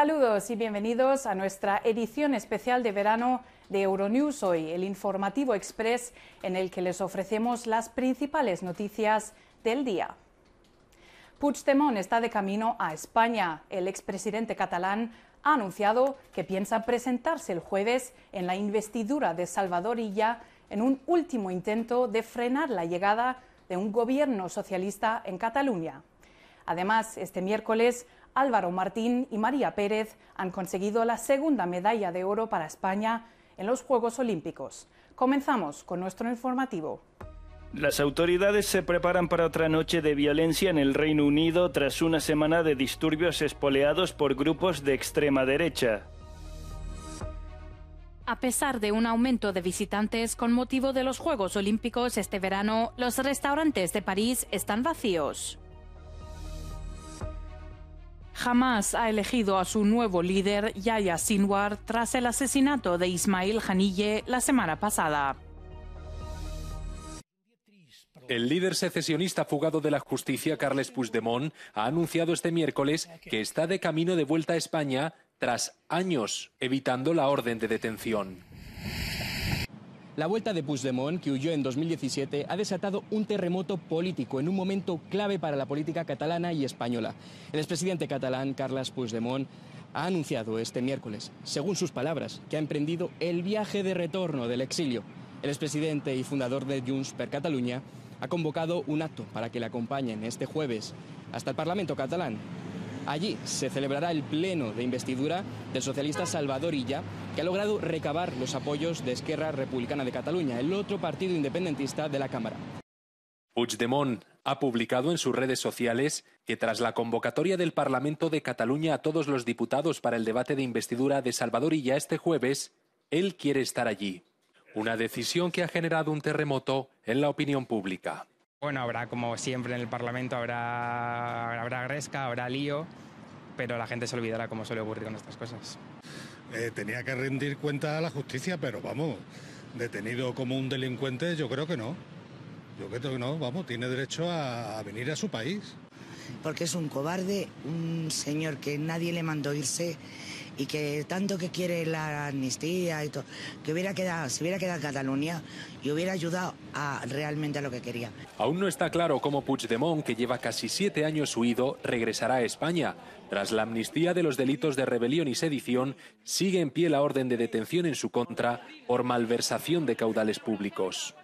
Saludos y bienvenidos a nuestra edición especial de verano de Euronews Hoy, el informativo express en el que les ofrecemos las principales noticias del día. Puigdemont está de camino a España. El expresidente catalán ha anunciado que piensa presentarse el jueves en la investidura de Salvador Illa en un último intento de frenar la llegada de un gobierno socialista en Cataluña. Además, este miércoles Álvaro Martín y María Pérez han conseguido la segunda medalla de oro para España en los Juegos Olímpicos. Comenzamos con nuestro informativo. Las autoridades se preparan para otra noche de violencia en el Reino Unido tras una semana de disturbios espoleados por grupos de extrema derecha. A pesar de un aumento de visitantes con motivo de los Juegos Olímpicos este verano, los restaurantes de París están vacíos. Jamás ha elegido a su nuevo líder, Yaya Sinwar, tras el asesinato de Ismail Janille la semana pasada. El líder secesionista fugado de la justicia, Carles Puigdemont, ha anunciado este miércoles que está de camino de vuelta a España tras años evitando la orden de detención. La vuelta de Puigdemont, que huyó en 2017, ha desatado un terremoto político en un momento clave para la política catalana y española. El expresidente catalán, Carles Puigdemont, ha anunciado este miércoles, según sus palabras, que ha emprendido el viaje de retorno del exilio. El expresidente y fundador de Junts per Catalunya ha convocado un acto para que le acompañen este jueves hasta el Parlamento catalán Allí se celebrará el pleno de investidura del socialista Salvador Illa, que ha logrado recabar los apoyos de Esquerra Republicana de Cataluña, el otro partido independentista de la Cámara. Puigdemont ha publicado en sus redes sociales que tras la convocatoria del Parlamento de Cataluña a todos los diputados para el debate de investidura de Salvador Illa este jueves, él quiere estar allí. Una decisión que ha generado un terremoto en la opinión pública. Bueno, habrá como siempre en el Parlamento, habrá, habrá gresca, habrá lío, pero la gente se olvidará como suele ocurrir con estas cosas. Eh, tenía que rendir cuenta a la justicia, pero vamos, detenido como un delincuente, yo creo que no. Yo creo que no, vamos, tiene derecho a, a venir a su país. Porque es un cobarde, un señor que nadie le mandó irse y que tanto que quiere la amnistía y todo, que hubiera quedado, se hubiera quedado en Cataluña y hubiera ayudado a realmente a lo que quería. Aún no está claro cómo Puigdemont, que lleva casi siete años huido, regresará a España. Tras la amnistía de los delitos de rebelión y sedición, sigue en pie la orden de detención en su contra por malversación de caudales públicos.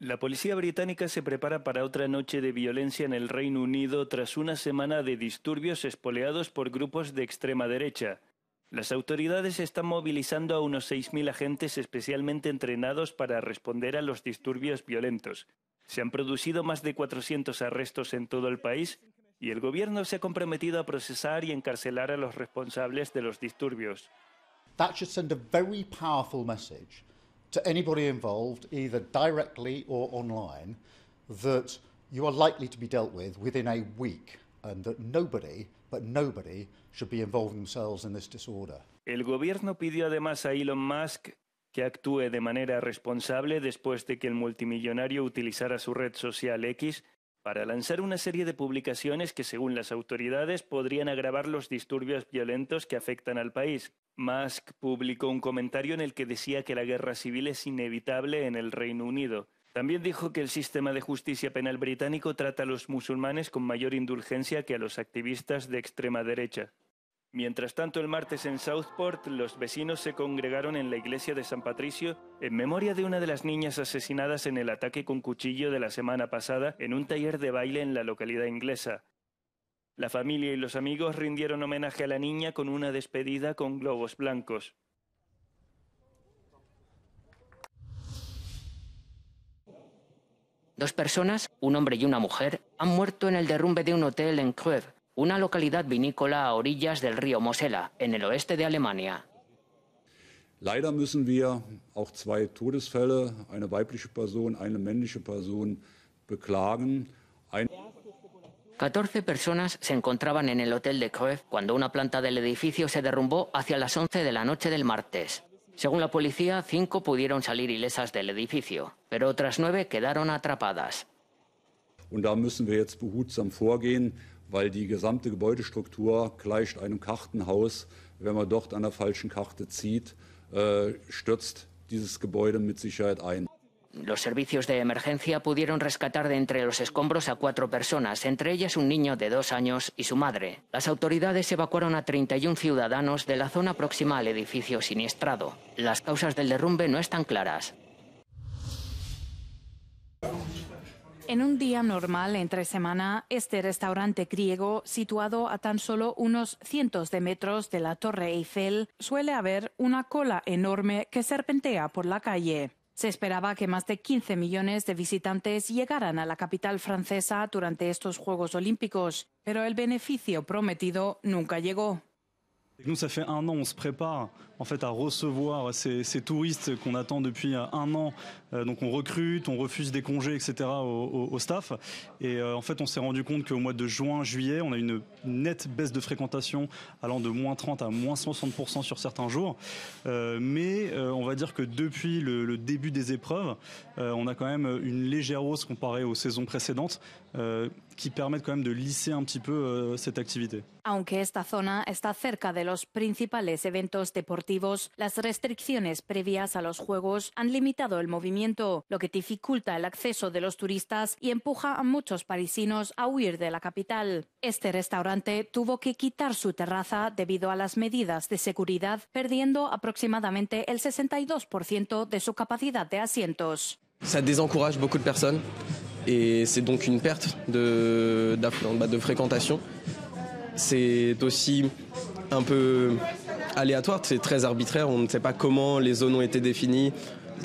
La policía británica se prepara para otra noche de violencia en el Reino Unido tras una semana de disturbios espoleados por grupos de extrema derecha. Las autoridades están movilizando a unos 6.000 agentes especialmente entrenados para responder a los disturbios violentos. Se han producido más de 400 arrestos en todo el país y el gobierno se ha comprometido a procesar y encarcelar a los responsables de los disturbios. send a very powerful message. to anybody involved, either directly or online, that you are likely to be dealt with within a week and that nobody, but nobody, should be involving themselves in this disorder. El gobierno pidió además a Elon Musk que actúe de manera responsable después de que el multimillonario utilizara su red social X para lanzar una serie de publicaciones que, según las autoridades, podrían agravar los disturbios violentos que afectan al país. Musk publicó un comentario en el que decía que la guerra civil es inevitable en el Reino Unido. También dijo que el sistema de justicia penal británico trata a los musulmanes con mayor indulgencia que a los activistas de extrema derecha. Mientras tanto, el martes en Southport, los vecinos se congregaron en la iglesia de San Patricio en memoria de una de las niñas asesinadas en el ataque con cuchillo de la semana pasada en un taller de baile en la localidad inglesa. La familia y los amigos rindieron homenaje a la niña con una despedida con globos blancos. Dos personas, un hombre y una mujer, han muerto en el derrumbe de un hotel en Creve, una localidad vinícola a orillas del río Mosela, en el oeste de Alemania. Leider müssen wir auch zwei Todesfälle, eine weibliche Person, eine männliche Person, beklagen. 14 personas se encontraban en el hotel de Kreuz... cuando una planta del edificio se derrumbó hacia las 11 de la noche del martes. Según la policía, cinco pudieron salir ilesas del edificio, pero otras nueve quedaron atrapadas. Und da müssen wir jetzt behutsam vorgehen weil die gesamte Gebäudestruktur gleicht einem Kartenhaus. Wenn man dort an der falschen Karte zieht, äh, stürzt dieses Gebäude mit Sicherheit ein. Los servicios de emergencia pudieron rescatar de entre los escombros a cuatro personas, entre ellas un niño de dos años y su madre. Las autoridades evacuaron a 31 ciudadanos de la zona próxima al edificio siniestrado. Las causas del derrumbe no están claras. En un día normal entre semana, este restaurante griego, situado a tan solo unos cientos de metros de la Torre Eiffel, suele haber una cola enorme que serpentea por la calle. Se esperaba que más de 15 millones de visitantes llegaran a la capital francesa durante estos Juegos Olímpicos, pero el beneficio prometido nunca llegó. Nous, ça fait un an, on se prépare en fait à recevoir ces, touristes qu'on attend depuis euh, un an. Euh, donc, on recrute, on refuse des congés, etc. au, staff. Et euh, en fait, on s'est rendu compte qu'au mois de juin, juillet, on a une nette baisse de fréquentation allant de moins 30 à moins 60% sur certains jours. mais on va dire que depuis le début des épreuves, on a quand même une légère hausse comparée aux saisons précédentes, qui permettent quand même de lisser un petit peu cette activité. Aunque esta zona está cerca de los principales eventos deportivos, las restricciones previas a los Juegos han limitado el movimiento, lo que dificulta el acceso de los turistas y empuja a muchos parisinos a huir de la capital. Este restaurante tuvo que quitar su terraza debido a las medidas de seguridad, perdiendo aproximadamente el 62% de su capacidad de asientos. Ça beaucoup de personnes et donc une perte de, de, c'est aussi un peu aléatoire, c'est très arbitraire, on ne sait pas comment les zones ont été définies.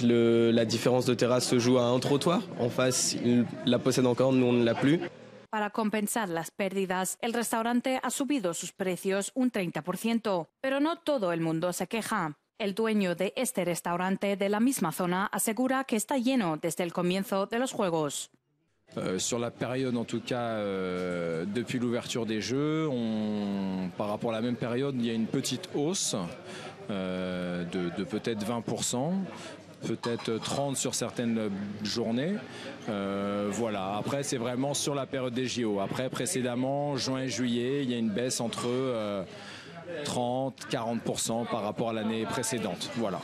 la différence de terrasse se joue à un trottoir. En face, la possède encore, nous on l'a plus. Para compensar las pérdidas, el restaurante ha subido sus precios un 30%, pero no todo el mundo se queja. El dueño de este restaurante de la misma zona asegura que está lleno desde el comienzo de los juegos. Euh, sur la période, en tout cas, euh, depuis l'ouverture des Jeux, on, par rapport à la même période, il y a une petite hausse euh, de, peut-être 20% peut-être 30 sur certaines journées. voilà. Après, c'est vraiment sur la période des JO. Après, précédemment, juin et juillet, il y a une baisse entre. Euh 30, 40% par rapport à l'année précédente. Voilà.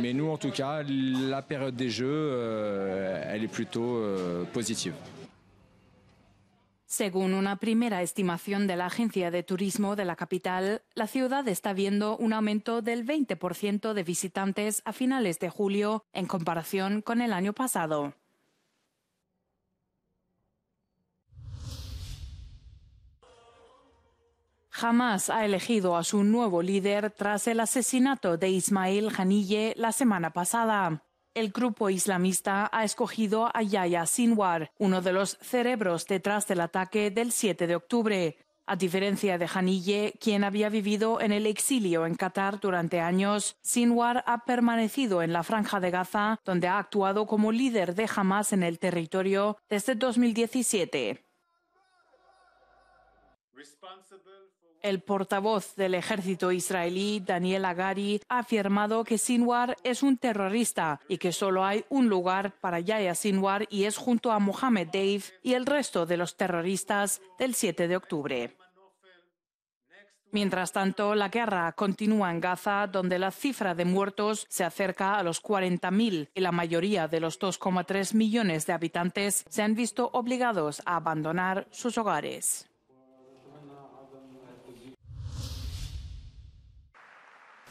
Mais nous, en tout cas, la période des Jeux, euh, elle est plutôt euh, positive. Según una primera estimación de la Agencia de Turismo de la capital, la ciudad está viendo un aumento del 20% de visitantes a finales de julio en comparación con el año pasado. Hamas ha elegido a su nuevo líder tras el asesinato de Ismail Hanille la semana pasada. El grupo islamista ha escogido a Yahya Sinwar, uno de los cerebros detrás del ataque del 7 de octubre. A diferencia de Hanille, quien había vivido en el exilio en Qatar durante años, Sinwar ha permanecido en la Franja de Gaza, donde ha actuado como líder de Hamas en el territorio desde 2017. El portavoz del ejército israelí, Daniel Agari, ha afirmado que Sinwar es un terrorista y que solo hay un lugar para Yahya Sinwar y es junto a Mohammed Dave y el resto de los terroristas del 7 de octubre. Mientras tanto, la guerra continúa en Gaza, donde la cifra de muertos se acerca a los 40.000 y la mayoría de los 2,3 millones de habitantes se han visto obligados a abandonar sus hogares.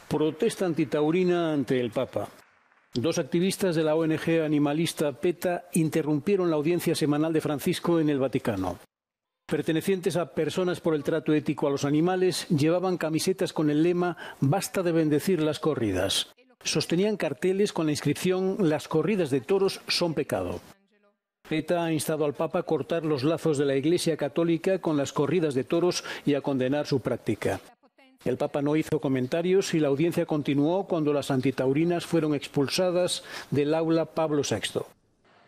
Protesta antitaurina ante el Papa. Dos activistas de la ONG animalista PETA interrumpieron la audiencia semanal de Francisco en el Vaticano. Pertenecientes a Personas por el Trato Ético a los Animales, llevaban camisetas con el lema Basta de bendecir las corridas. Sostenían carteles con la inscripción Las corridas de toros son pecado. PETA ha instado al Papa a cortar los lazos de la Iglesia Católica con las corridas de toros y a condenar su práctica. El Papa no hizo comentarios y la audiencia continuó cuando las antitaurinas fueron expulsadas del aula Pablo VI.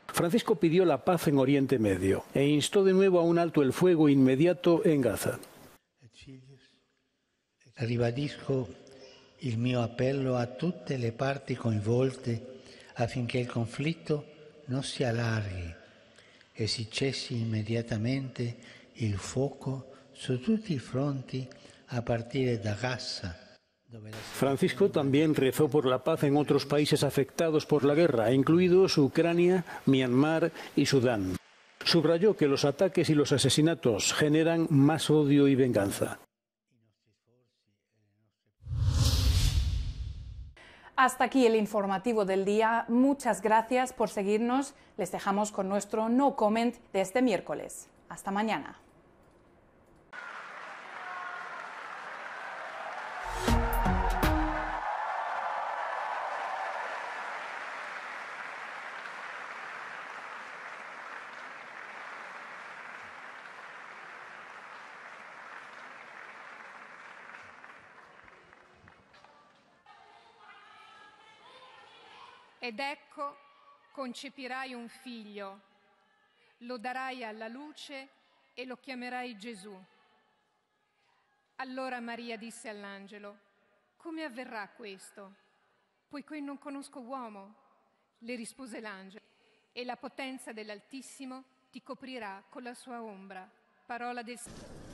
Francisco pidió la paz en Oriente Medio e instó de nuevo a un alto el fuego inmediato en Gaza. Ribadisco il mio appello a tutte le parti coinvolte affinché el conflitto no si alargue e si cessi immediatamente il fuoco su tutti i fronti a partir de Gaza. Francisco también rezó por la paz en otros países afectados por la guerra, incluidos Ucrania, Myanmar y Sudán. Subrayó que los ataques y los asesinatos generan más odio y venganza. Hasta aquí el informativo del día. Muchas gracias por seguirnos. Les dejamos con nuestro no comment de este miércoles. Hasta mañana. Ed ecco, concepirai un figlio, lo darai alla luce e lo chiamerai Gesù. Allora Maria disse all'angelo, come avverrà questo? Poiché non conosco uomo, le rispose l'angelo, e la potenza dell'Altissimo ti coprirà con la sua ombra. Parola del Signore.